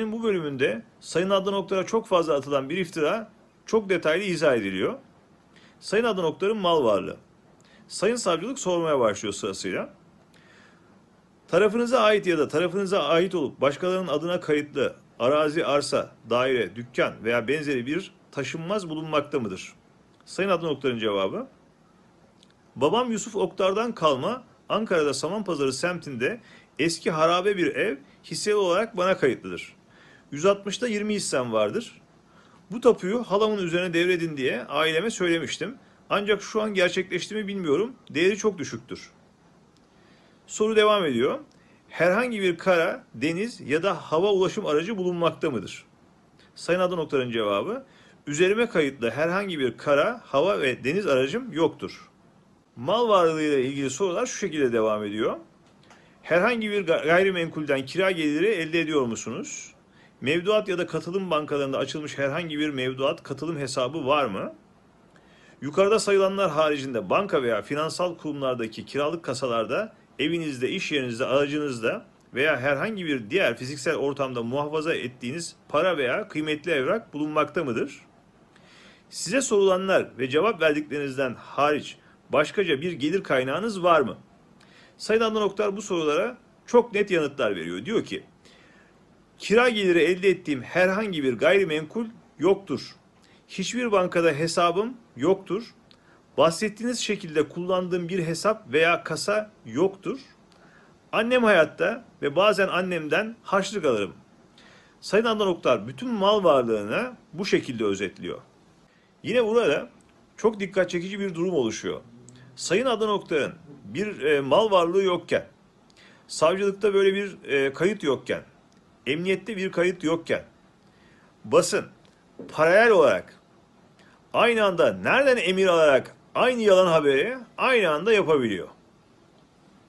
bu bölümünde Sayın Adnan Oktar'a çok fazla atılan bir iftira çok detaylı izah ediliyor. Sayın Adnan Oktar'ın mal varlığı. Sayın savcılık sormaya başlıyor sırasıyla. Tarafınıza ait ya da tarafınıza ait olup başkalarının adına kayıtlı arazi, arsa, daire, dükkan veya benzeri bir taşınmaz bulunmakta mıdır? Sayın Adnan Oktar'ın cevabı. Babam Yusuf Oktar'dan kalma Ankara'da Samanpazarı semtinde eski harabe bir ev hisseli olarak bana kayıtlıdır. 160'da 20 hissem vardır. Bu tapuyu halamın üzerine devredin diye aileme söylemiştim. Ancak şu an gerçekleşti mi bilmiyorum. Değeri çok düşüktür. Soru devam ediyor. Herhangi bir kara, deniz ya da hava ulaşım aracı bulunmakta mıdır? Sayın Adan Oktar'ın cevabı, üzerime kayıtlı herhangi bir kara, hava ve deniz aracım yoktur. Mal varlığıyla ilgili sorular şu şekilde devam ediyor. Herhangi bir gayrimenkulden kira geliri elde ediyor musunuz? Mevduat ya da katılım bankalarında açılmış herhangi bir mevduat katılım hesabı var mı? Yukarıda sayılanlar haricinde banka veya finansal kurumlardaki kiralık kasalarda, evinizde, iş yerinizde, aracınızda veya herhangi bir diğer fiziksel ortamda muhafaza ettiğiniz para veya kıymetli evrak bulunmakta mıdır? Size sorulanlar ve cevap verdiklerinizden hariç başkaca bir gelir kaynağınız var mı? Sayın Adnan Oktar bu sorulara çok net yanıtlar veriyor. Diyor ki, Kira geliri elde ettiğim herhangi bir gayrimenkul yoktur. Hiçbir bankada hesabım yoktur. Bahsettiğiniz şekilde kullandığım bir hesap veya kasa yoktur. Annem hayatta ve bazen annemden harçlık alırım. Sayın Adnan Oktar bütün mal varlığını bu şekilde özetliyor. Yine burada çok dikkat çekici bir durum oluşuyor. Sayın Adnan Oktar'ın bir e, mal varlığı yokken, savcılıkta böyle bir e, kayıt yokken, emniyette bir kayıt yokken basın paralel olarak aynı anda nereden emir alarak aynı yalan haberi aynı anda yapabiliyor.